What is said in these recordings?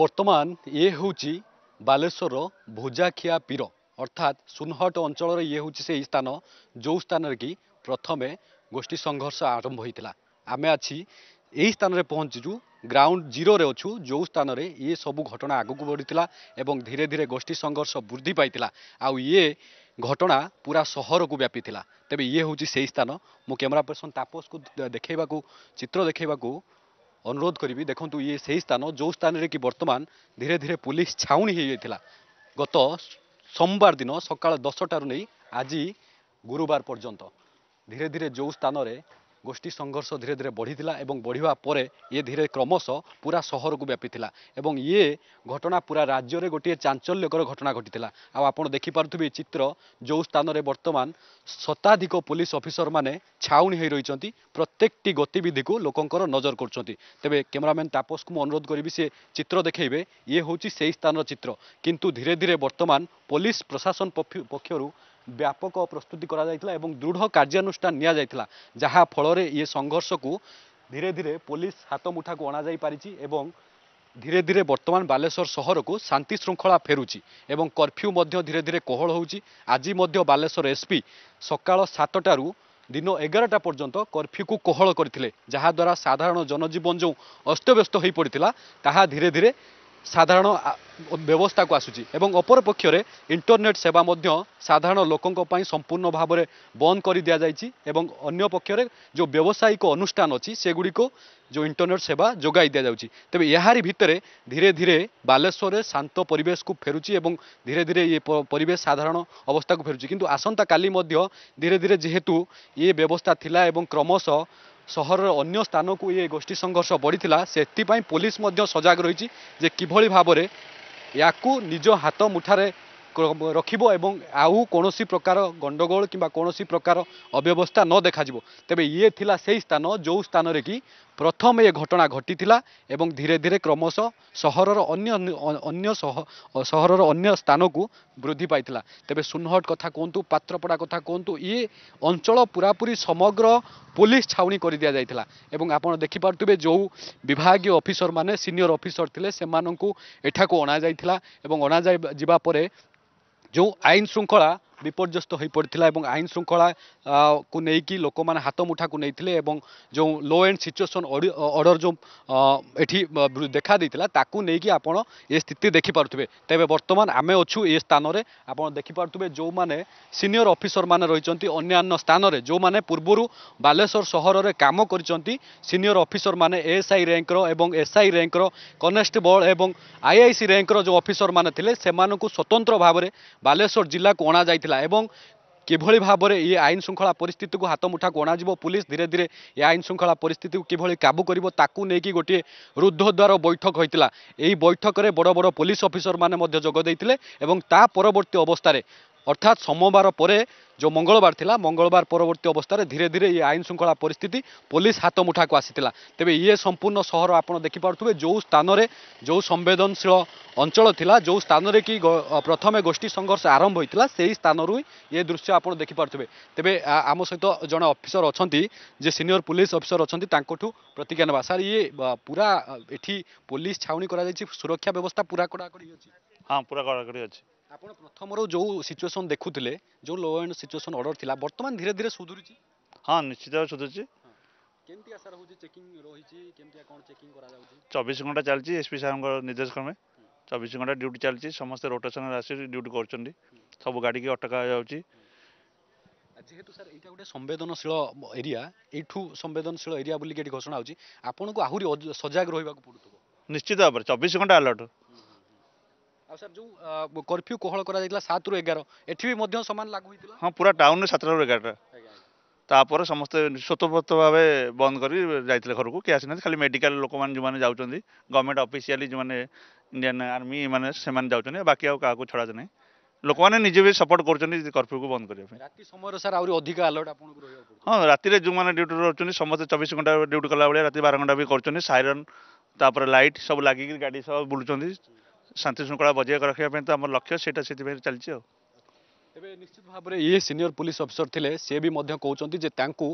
ବର୍ତ୍ତମାନ ଇଏ ହେଉଛି ବାଲେଶ୍ୱରର ଭୁଜାଖିଆ ପୀର ଅର୍ଥାତ୍ ସୁନହଟ ଅଞ୍ଚଳର ଇଏ ହେଉଛି ସେଇ ସ୍ଥାନ ଯେଉଁ ସ୍ଥାନରେ କି ପ୍ରଥମେ ଗୋଷ୍ଠୀ ସଂଘର୍ଷ ଆରମ୍ଭ ହୋଇଥିଲା ଆମେ ଅଛି ଏହି ସ୍ଥାନରେ ପହଞ୍ଚିଛୁ ଗ୍ରାଉଣ୍ଡ ଜିରୋରେ ଅଛୁ ଯେଉଁ ସ୍ଥାନରେ ଇଏ ସବୁ ଘଟଣା ଆଗକୁ ବଢ଼ିଥିଲା ଏବଂ ଧୀରେ ଧୀରେ ଗୋଷ୍ଠୀ ସଂଘର୍ଷ ବୃଦ୍ଧି ପାଇଥିଲା ଆଉ ଇଏ ଘଟଣା ପୁରା ସହରକୁ ବ୍ୟାପିଥିଲା ତେବେ ଇଏ ହେଉଛି ସେହି ସ୍ଥାନ ମୁଁ କ୍ୟାମେରା ପର୍ସନ୍ ତାପସକୁ ଦେଖେଇବାକୁ ଚିତ୍ର ଦେଖେଇବାକୁ ଅନୁରୋଧ କରିବି ଦେଖନ୍ତୁ ଇଏ ସେହି ସ୍ଥାନ ଯେଉଁ ସ୍ଥାନରେ କି ବର୍ତ୍ତମାନ ଧୀରେ ଧୀରେ ପୋଲିସ ଛାଉଣି ହେଇଯାଇଥିଲା ଗତ ସୋମବାର ଦିନ ସକାଳ ଦଶଟାରୁ ନେଇ ଆଜି ଗୁରୁବାର ପର୍ଯ୍ୟନ୍ତ ଧୀରେ ଧୀରେ ଯେଉଁ ସ୍ଥାନରେ ଗୋଷ୍ଠୀ ସଂଘର୍ଷ ଧୀରେ ଧୀରେ ବଢ଼ିଥିଲା ଏବଂ ବଢ଼ିବା ପରେ ଇଏ ଧୀରେ କ୍ରମଶଃ ପୁରା ସହରକୁ ବ୍ୟାପିଥିଲା ଏବଂ ଇଏ ଘଟଣା ପୁରା ରାଜ୍ୟରେ ଗୋଟିଏ ଚାଞ୍ଚଲ୍ୟକର ଘଟଣା ଘଟିଥିଲା ଆଉ ଆପଣ ଦେଖିପାରୁଥିବେ ଚିତ୍ର ଯେଉଁ ସ୍ଥାନରେ ବର୍ତ୍ତମାନ ଶତାଧିକ ପୋଲିସ ଅଫିସରମାନେ ଛାଉଣି ହୋଇ ରହିଛନ୍ତି ପ୍ରତ୍ୟେକଟି ଗତିବିଧିକୁ ଲୋକଙ୍କର ନଜର କରୁଛନ୍ତି ତେବେ କ୍ୟାମେରାମ୍ୟାନ୍ ତାପସକୁ ମୁଁ ଅନୁରୋଧ କରିବି ସେ ଚିତ୍ର ଦେଖାଇବେ ଇଏ ହେଉଛି ସେହି ସ୍ଥାନର ଚିତ୍ର କିନ୍ତୁ ଧୀରେ ଧୀରେ ବର୍ତ୍ତମାନ ପୋଲିସ ପ୍ରଶାସନ ପକ୍ଷରୁ ବ୍ୟାପକ ପ୍ରସ୍ତୁତି କରାଯାଇଥିଲା ଏବଂ ଦୃଢ଼ କାର୍ଯ୍ୟାନୁଷ୍ଠାନ ନିଆଯାଇଥିଲା ଯାହା ଫଳରେ ଇଏ ସଂଘର୍ଷକୁ ଧୀରେ ଧୀରେ ପୋଲିସ ହାତ ମୁଠାକୁ ଅଣାଯାଇପାରିଛି ଏବଂ ଧୀରେ ଧୀରେ ବର୍ତ୍ତମାନ ବାଲେଶ୍ୱର ସହରକୁ ଶାନ୍ତି ଶୃଙ୍ଖଳା ଫେରୁଛି ଏବଂ କର୍ଫ୍ୟୁ ମଧ୍ୟ ଧୀରେ ଧୀରେ କୋହଳ ହେଉଛି ଆଜି ମଧ୍ୟ ବାଲେଶ୍ୱର ଏସ୍ପି ସକାଳ ସାତଟାରୁ ଦିନ ଏଗାରଟା ପର୍ଯ୍ୟନ୍ତ କର୍ଫ୍ୟୁକୁ କୋହଳ କରିଥିଲେ ଯାହାଦ୍ୱାରା ସାଧାରଣ ଜନଜୀବନ ଯେଉଁ ଅସ୍ତବ୍ୟସ୍ତ ହୋଇପଡ଼ିଥିଲା ତାହା ଧୀରେ ଧୀରେ ସାଧାରଣ ବ୍ୟବସ୍ଥାକୁ ଆସୁଛି ଏବଂ ଅପରପକ୍ଷରେ ଇଣ୍ଟରନେଟ୍ ସେବା ମଧ୍ୟ ସାଧାରଣ ଲୋକଙ୍କ ପାଇଁ ସମ୍ପୂର୍ଣ୍ଣ ଭାବରେ ବନ୍ଦ କରି ଦିଆଯାଇଛି ଏବଂ ଅନ୍ୟ ପକ୍ଷରେ ଯେଉଁ ବ୍ୟବସାୟିକ ଅନୁଷ୍ଠାନ ଅଛି ସେଗୁଡ଼ିକୁ ଯେଉଁ ଇଣ୍ଟରନେଟ୍ ସେବା ଯୋଗାଇ ଦିଆଯାଉଛି ତେବେ ଏହାରି ଭିତରେ ଧୀରେ ଧୀରେ ବାଲେଶ୍ୱରରେ ଶାନ୍ତ ପରିବେଶକୁ ଫେରୁଛି ଏବଂ ଧୀରେ ଧୀରେ ଇଏ ପରିବେଶ ସାଧାରଣ ଅବସ୍ଥାକୁ ଫେରୁଛି କିନ୍ତୁ ଆସନ୍ତାକାଲି ମଧ୍ୟ ଧୀରେ ଧୀରେ ଯେହେତୁ ଇଏ ବ୍ୟବସ୍ଥା ଥିଲା ଏବଂ କ୍ରମଶଃ ସହରର ଅନ୍ୟ ସ୍ଥାନକୁ ଇଏ ଗୋଷ୍ଠୀ ସଂଘର୍ଷ ବଢ଼ିଥିଲା ସେଥିପାଇଁ ପୋଲିସ ମଧ୍ୟ ସଜାଗ ରହିଛି ଯେ କିଭଳି ଭାବରେ ୟାକୁ ନିଜ ହାତ ମୁଠାରେ ରଖିବ ଏବଂ ଆଉ କୌଣସି ପ୍ରକାର ଗଣ୍ଡଗୋଳ କିମ୍ବା କୌଣସି ପ୍ରକାର ଅବ୍ୟବସ୍ଥା ନ ଦେଖାଯିବ ତେବେ ଇଏ ଥିଲା ସେହି ସ୍ଥାନ ଯେଉଁ ସ୍ଥାନରେ କି ପ୍ରଥମେ ଏ ଘଟଣା ଘଟିଥିଲା ଏବଂ ଧୀରେ ଧୀରେ କ୍ରମଶଃ ସହରର ଅନ୍ୟ ଅନ୍ୟ ସହରର ଅନ୍ୟ ସ୍ଥାନକୁ ବୃଦ୍ଧି ପାଇଥିଲା ତେବେ ସୁନହଟ କଥା କୁହନ୍ତୁ ପାତ୍ରପଡ଼ା କଥା କୁହନ୍ତୁ ଇଏ ଅଞ୍ଚଳ ପୁରାପୁରି ସମଗ୍ର ପୋଲିସ ଛାଉଣି କରିଦିଆଯାଇଥିଲା ଏବଂ ଆପଣ ଦେଖିପାରୁଥିବେ ଯେଉଁ ବିଭାଗୀୟ ଅଫିସରମାନେ ସିନିୟର ଅଫିସର ଥିଲେ ସେମାନଙ୍କୁ ଏଠାକୁ ଅଣାଯାଇଥିଲା ଏବଂ ଅଣାଯାଇ ଯିବା ପରେ ଯେଉଁ ଆଇନ ଶୃଙ୍ଖଳା বিপର୍ଯ୍ୟସ୍ତ ହୋଇପଡ଼ିଥିଲା ଏବଂ ଆଇନ ଶୃଙ୍ଖଳାକୁ ନେଇକି ଲୋକମାନେ ହାତ ମୁଠାକୁ ନେଇଥିଲେ ଏବଂ ଯେଉଁ ଲୋ ଏଣ୍ଡ ସିଚୁଏସନ୍ ଅର୍ଡ଼ର ଯେଉଁ ଏଠି ଦେଖା ଦେଇଥିଲା ତାକୁ ନେଇକି ଆପଣ ଏ ସ୍ଥିତି ଦେଖିପାରୁଥିବେ ତେବେ ବର୍ତ୍ତମାନ ଆମେ ଅଛୁ ଏ ସ୍ଥାନରେ ଆପଣ ଦେଖିପାରୁଥିବେ ଯେଉଁମାନେ ସିନିୟର ଅଫିସରମାନେ ରହିଛନ୍ତି ଅନ୍ୟାନ୍ୟ ସ୍ଥାନରେ ଯେଉଁମାନେ ପୂର୍ବରୁ ବାଲେଶ୍ୱର ସହରରେ କାମ କରିଛନ୍ତି ସିନିୟର ଅଫିସରମାନେ ଏଏସ୍ଆଇ ର୍ୟାଙ୍କର ଏବଂ ଏସ୍ଆଇ ର୍ୟାଙ୍କର କନେଷ୍ଟବଳ ଏବଂ ଆଇଆଇସି ର୍ୟାଙ୍କର ଯେଉଁ ଅଫିସରମାନେ ଥିଲେ ସେମାନଙ୍କୁ ସ୍ୱତନ୍ତ୍ର ଭାବରେ ବାଲେଶ୍ୱର ଜିଲ୍ଲାକୁ ଅଣାଯାଇଥିଲା ହୋଇଥିଲା ଏବଂ କିଭଳି ଭାବରେ ଏ ଆଇନ ଶୃଙ୍ଖଳା ପରିସ୍ଥିତିକୁ ହାତ ମୁଠାକୁ ଅଣାଯିବ ପୁଲିସ୍ ଧୀରେ ଧୀରେ ଏ ଆଇନ ଶୃଙ୍ଖଳା ପରିସ୍ଥିତିକୁ କିଭଳି କାବୁ କରିବ ତାକୁ ନେଇକି ଗୋଟିଏ ରୁଦ୍ଧଦ୍ୱାର ବୈଠକ ହୋଇଥିଲା ଏହି ବୈଠକରେ ବଡ଼ ବଡ଼ ପୋଲିସ୍ ଅଫିସରମାନେ ମଧ୍ୟ ଯୋଗ ଦେଇଥିଲେ ଏବଂ ତା ପରବର୍ତ୍ତୀ ଅବସ୍ଥାରେ ଅର୍ଥାତ୍ ସୋମବାର ପରେ ଯେଉଁ ମଙ୍ଗଳବାର ଥିଲା ମଙ୍ଗଳବାର ପରବର୍ତ୍ତୀ ଅବସ୍ଥାରେ ଧୀରେ ଧୀରେ ଏ ଆଇନ ଶୃଙ୍ଖଳା ପରିସ୍ଥିତି ପୋଲିସ ହାତ ମୁଠାକୁ ଆସିଥିଲା ତେବେ ଇଏ ସମ୍ପୂର୍ଣ୍ଣ ସହର ଆପଣ ଦେଖିପାରୁଥିବେ ଯେଉଁ ସ୍ଥାନରେ ଯେଉଁ ସମ୍ବେଦନଶୀଳ ଅଞ୍ଚଳ ଥିଲା ଯେଉଁ ସ୍ଥାନରେ କି ପ୍ରଥମେ ଗୋଷ୍ଠୀ ସଂଘର୍ଷ ଆରମ୍ଭ ହୋଇଥିଲା ସେହି ସ୍ଥାନରୁ ହିଁ ଇଏ ଦୃଶ୍ୟ ଆପଣ ଦେଖିପାରୁଥିବେ ତେବେ ଆମ ସହିତ ଜଣେ ଅଫିସର ଅଛନ୍ତି ଯେ ସିନିୟର ପୋଲିସ ଅଫିସର ଅଛନ୍ତି ତାଙ୍କଠୁ ପ୍ରତିଜ୍ଞା ନେବା ସାର୍ ଇଏ ପୁରା ଏଠି ପୋଲିସ ଛାଉଣି କରାଯାଇଛି ସୁରକ୍ଷା ବ୍ୟବସ୍ଥା ପୁରା କଡ଼ାକଡ଼ି ଅଛି ହଁ ପୁରା କଡ଼ାକଡ଼ି ଅଛି ଆପଣ ପ୍ରଥମରୁ ଯେଉଁ ସିଚୁଏସନ୍ ଦେଖୁଥିଲେ ଯେଉଁ ଲୋ ଆଣ୍ଡ ସିଚୁଏସନ୍ ଅର୍ଡ଼ର ଥିଲା ବର୍ତ୍ତମାନ ଧୀରେ ଧୀରେ ସୁଧୁରୁଛି ହଁ ନିଶ୍ଚିତ ଭାବେ ସୁଧୁଛି କେମିତି ଆଶା ରହୁଛି ଚେକିଂ ରହିଛି କେମିତି କ'ଣ ଚେକିଂ କରାଯାଉଛି ଚବିଶ ଘଣ୍ଟା ଚାଲିଛି ଏସ୍ପି ସାହେବଙ୍କ ନିର୍ଦ୍ଦେଶ କ୍ରମେ ଚବିଶ ଘଣ୍ଟା ଡ୍ୟୁଟି ଚାଲିଛି ସମସ୍ତେ ରୋଟେସନ୍ରେ ଆସି ଡ୍ୟୁଟି କରୁଛନ୍ତି ସବୁ ଗାଡ଼ିକି ଅଟକା ଯାଉଛି ଯେହେତু ସାର୍ ଏଇଟା ଗୋଟେ ସମ୍ବେଦନଶୀଳ ଏରିଆ ଏଇଠୁ ସମ୍ବେଦନଶୀଳ ଏରିଆ ବୋଲିକି ଏଠି ଘୋଷଣା ହେଉଛି ଆପଣଙ୍କୁ ଆହୁରି ସଜାଗ ରହିବାକୁ ପଡ଼ୁଥିବ ନିଶ୍ଚିତ ଭାବରେ ଚବିଶ ଘଣ୍ଟା ଆଲର୍ଟ ଆଉ ସାର୍ ଯେଉଁ କର୍ଫ୍ୟୁ କୋହଳ କରାଯାଇଥିଲା ସାତରୁ ଏଗାର ଏଠି ବି ମଧ୍ୟ ସମାନ ଲାଗୁ ହୋଇଥିଲା ହଁ ପୁରା ଟାଉନରେ ସାତଟାରୁ ଏଗାରଟା ତାପରେ ସମସ୍ତେ ସ୍ୱତଃପ୍ରତ ଭାବେ ବନ୍ଦ କରି ଯାଇଥିଲେ ଘରକୁ କିଏ ଆସିନାହାନ୍ତି ଖାଲି ମେଡ଼ିକାଲ ଲୋକମାନେ ଯେଉଁମାନେ ଯାଉଛନ୍ତି ଗଭର୍ଣ୍ଣମେଣ୍ଟ ଅଫିସିଆଲି ଯେଉଁମାନେ ଇଣ୍ଡିଆନ୍ ଆର୍ମି ଏମାନେ ସେମାନେ ଯାଉଛନ୍ତି ବାକି ଆଉ କାହାକୁ ଛଡ଼ାଯାଉ ନାହିଁ ଲୋକମାନେ ନିଜେ ବି ସପୋର୍ଟ କରୁଛନ୍ତି କର୍ଫ୍ୟୁକୁ ବନ୍ଦ କରିବା ପାଇଁ ରାତି ସମୟରେ ସାର୍ ଆହୁରି ଅଧିକ ଆଲର୍ଟ ଆପଣଙ୍କୁ ରହିବାକୁ ହଁ ରାତିରେ ଯେଉଁମାନେ ଡ୍ୟୁଟି ରହୁଛନ୍ତି ସମସ୍ତେ ଚବିଶ ଘଣ୍ଟା ଡ୍ୟୁଟି କଲାବେଳେ ରାତି ବାର ଘଣ୍ଟା ବି କରୁଛନ୍ତି ସାଇରନ୍ ତାପରେ ଲାଇଟ୍ ସବୁ ଲାଗିକି ଗାଡ଼ି ସହ ବୁଲୁଛନ୍ତି ଶାନ୍ତି ଶୃଙ୍ଖଳା ବଜାୟ ରଖିବା ପାଇଁ ତ ଆମର ଲକ୍ଷ୍ୟ ସେଇଟା ସେଥିପାଇଁ ଚାଲିଛି ଆଉ ଏବେ ନିଶ୍ଚିତ ଭାବରେ ଇଏ ସିନିୟର ପୋଲିସ ଅଫିସର ଥିଲେ ସେ ବି ମଧ୍ୟ କହୁଛନ୍ତି ଯେ ତାଙ୍କୁ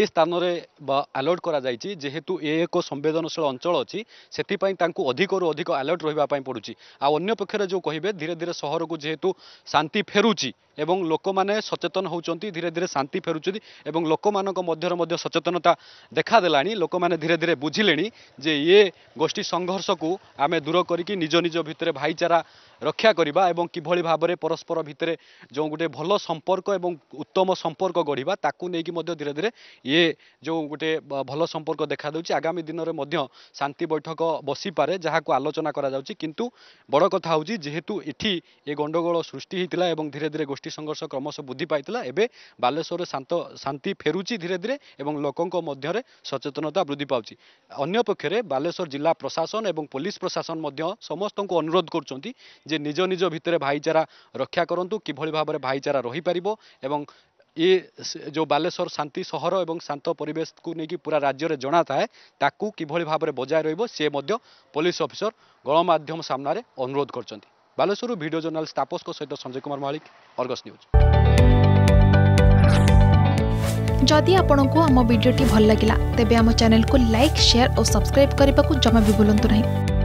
ଏ ସ୍ଥାନରେ ଆଲର୍ଟ କରାଯାଇଛି ଯେହେତୁ ଏ ଏକ ସମ୍ବେଦନଶୀଳ ଅଞ୍ଚଳ ଅଛି ସେଥିପାଇଁ ତାଙ୍କୁ ଅଧିକରୁ ଅଧିକ ଆଲର୍ଟ ରହିବା ପାଇଁ ପଡ଼ୁଛି ଆଉ ଅନ୍ୟ ପକ୍ଷରେ ଯେଉଁ କହିବେ ଧୀରେ ଧୀରେ ସହରକୁ ଯେହେତୁ ଶାନ୍ତି ଫେରୁଛି ଏବଂ ଲୋକମାନେ ସଚେତନ ହେଉଛନ୍ତି ଧୀରେ ଧୀରେ ଶାନ୍ତି ଫେରୁଛନ୍ତି ଏବଂ ଲୋକମାନଙ୍କ ମଧ୍ୟରେ ମଧ୍ୟ ସଚେତନତା ଦେଖାଦେଲାଣି ଲୋକମାନେ ଧୀରେ ଧୀରେ ବୁଝିଲେଣି ଯେ ଇଏ ଗୋଷ୍ଠୀ ସଂଘର୍ଷକୁ ଆମେ ଦୂର କରିକି ନିଜ ନିଜ ଭିତରେ ଭାଇଚାରା ରକ୍ଷା କରିବା ଏବଂ କିଭଳି ଭାବରେ ପରସ୍ପର ଭିତରେ ଯେଉଁ ଗୋଟେ ଭଲ ସମ୍ପର୍କ ଏବଂ ଉତ୍ତମ ସମ୍ପର୍କ ଗଢ଼ିବା ତାକୁ ନେଇକି ମଧ୍ୟ ଧୀରେ ଧୀରେ ଇଏ ଯେଉଁ ଗୋଟେ ଭଲ ସମ୍ପର୍କ ଦେଖାଦେଉଛି ଆଗାମୀ ଦିନରେ ମଧ୍ୟ ଶାନ୍ତି ବୈଠକ ବସିପାରେ ଯାହାକୁ ଆଲୋଚନା କରାଯାଉଛି କିନ୍ତୁ ବଡ଼ କଥା ହେଉଛି ଯେହେତୁ ଏଠି ଏ ଗଣ୍ଡଗୋଳ ସୃଷ୍ଟି ହୋଇଥିଲା ଏବଂ ଧୀରେ ଧୀରେ ଗୋଷ୍ଠୀ ସଂଘର୍ଷ କ୍ରମଶଃ ବୃଦ୍ଧି ପାଇଥିଲା ଏବେ ବାଲେଶ୍ୱରରେ ଶାନ୍ତ ଶାନ୍ତି ଫେରୁଛି ଧୀରେ ଧୀରେ ଏବଂ ଲୋକଙ୍କ ମଧ୍ୟରେ ସଚେତନତା ବୃଦ୍ଧି ପାଉଛି ଅନ୍ୟପକ୍ଷରେ ବାଲେଶ୍ୱର ଜିଲ୍ଲା ପ୍ରଶାସନ ଏବଂ ପୋଲିସ ପ୍ରଶାସନ ମଧ୍ୟ ସମସ୍ତଙ୍କୁ ଅନୁରୋଧ କରୁଛନ୍ତି যে নিজ নিজ ভিতরে ভাইচারা রক্ষা করতু কিভাবে ভাবে ভাইচারা রহিপার এবং ই যে বালেশ্বর শান্তি সহর এবং শান্ত পরিবেশ নিয়ে পুরা রাজ্যের জনা থাকে তাকে কিভাবে ভাবে বজায় রহব সে পুলিশ অফিসর গণমাধ্যম সামনে অনুরোধ করছেন বালেশ্বর ভিডিও জর্নাল তাপস সহ সঞ্জয় কুমার মহালিক অর্গস নিউজ যদি আপনার আমার ভিডিওটি ভাল লাগিলা তেবে আমার চ্যানেলকে লাইক শেয়ার ও সবসক্রাইব করা জমা বি ভুলতু না